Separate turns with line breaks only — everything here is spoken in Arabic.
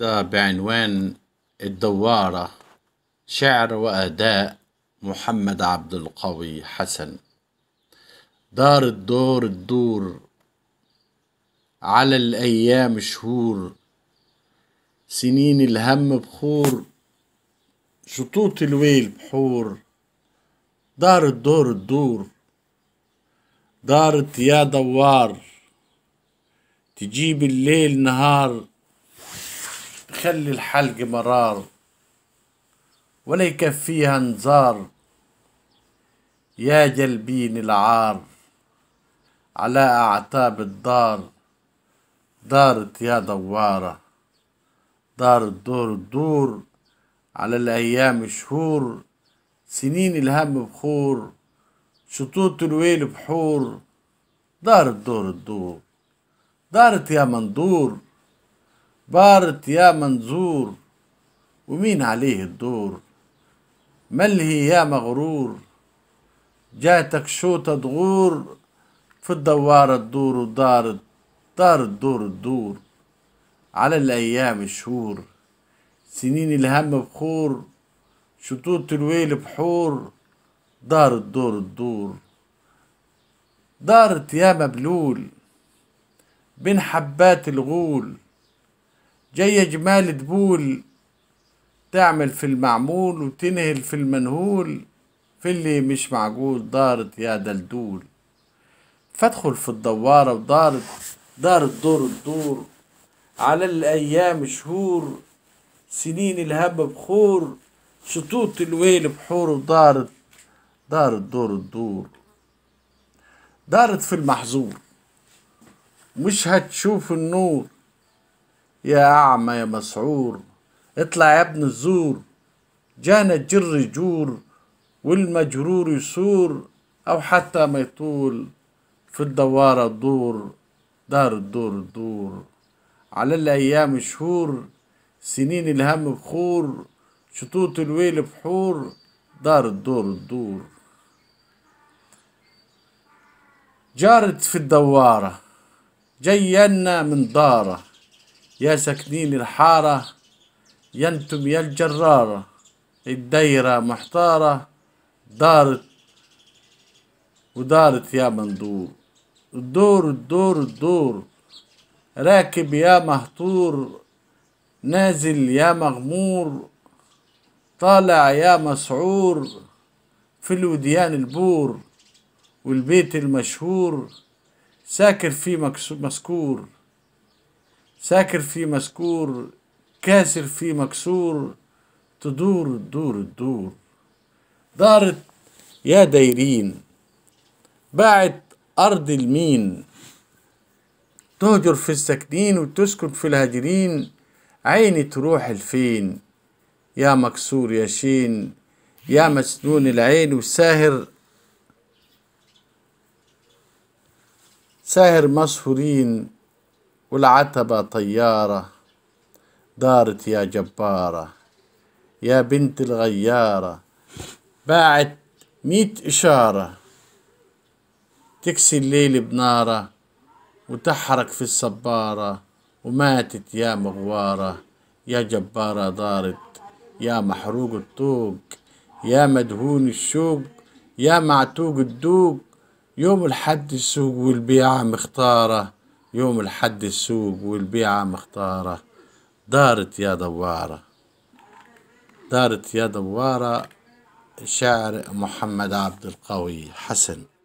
ده بعنوان الدوارة شعر وأداء محمد عبد القوي حسن دار الدور الدور على الأيام شهور سنين الهم بخور شطوط الويل بحور دار الدور الدور دارت يا دوار تجيب الليل نهار يخلي الحلق مرار ولا يكفيها نزار يا جلبين العار على أعتاب الدار دارت يا دوارة دار الدور الدور على الأيام شهور سنين الهم بخور شطوط الويل بحور دار الدور الدور دارت يا مندور بارت يا منظور ومين عليه الدور ملهي يا مغرور جاتك شوطة تغور في الدوار تدور ودار دار الدور تدور على الأيام الشهور سنين الهم بخور شطوط الويل بحور دار الدور الدور دارت يا مبلول بين حبات الغول جاية جمال تبول تعمل في المعمول وتنهل في المنهول في اللي مش معقول دارت يا دلدول فادخل في الدوارة ودارت دارت دور الدور على الأيام شهور سنين الهب بخور شطوط الويل بحور ودارت دارت دور الدور دارت في المحظور مش هتشوف النور يا أعمى يا مسعور اطلع يا ابن الزور جانا الجر يجور والمجرور يسور أو حتى ما يطول في الدوارة الدور دار الدور الدور على الأيام شهور سنين الهم بخور شطوط الويل بحور دار الدور الدور جارت في الدوارة جينا من داره يا ساكنين الحارة ينتم يا الجرارة الدايرة محتارة دارت ودارت يا مندور الدور الدور الدور راكب يا مهطور نازل يا مغمور طالع يا مسعور في الوديان البور والبيت المشهور ساكر فيه مسكور ساكر في مسكور كاسر في مكسور تدور الدور الدور دارت يا دايرين باعت أرض المين تهجر في الساكنين وتسكن في الهاجرين عيني تروح الفين يا مكسور يا شين يا مسنون العين والساهر ساهر مصهورين والعتبة طيارة دارت يا جبارة يا بنت الغيارة باعت ميت إشارة تكسي الليل بنارة وتحرك في الصبارة وماتت يا مغوارة يا جبارة دارت يا محروق الطوق يا مدهون الشوق يا معتوق الدوق يوم الحد السوق والبيعة مختاره يوم الحد السوق والبيعة مختارة دارت يا دوارة دارت يا دوارة شعر محمد عبد القوي حسن